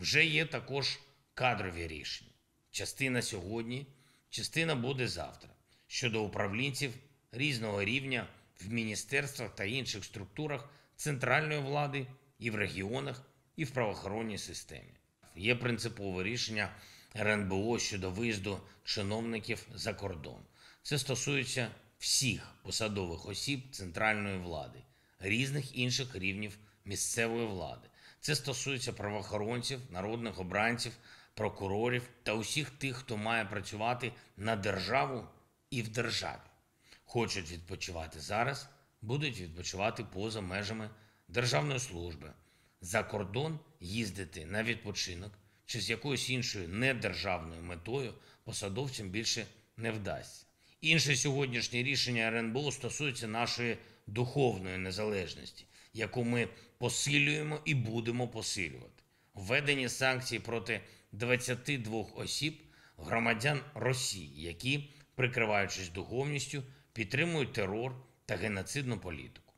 Вже є також кадрові рішення. Частина сьогодні, частина буде завтра щодо управлінців різного рівня в міністерствах та інших структурах центральної влади і в регіонах, і в правоохоронній системі. Є принципове рішення РНБО щодо виїзду чиновників за кордон. Це стосується всіх посадових осіб центральної влади, різних інших рівнів місцевої влади. Це стосується правоохоронців, народних обранців, прокурорів та усіх тих, хто має працювати на державу і в державі. Хочуть відпочивати зараз, будуть відпочивати поза межами державної служби, за кордон їздити на відпочинок чи з якоюсь іншою недержавною метою посадовцям більше не вдасться. Інше сьогоднішнє рішення РНБО стосується нашої духовної незалежності, яку ми посилюємо і будемо посилювати. Введені санкції проти 22 осіб, громадян Росії, які, прикриваючись духовністю, підтримують терор та геноцидну політику.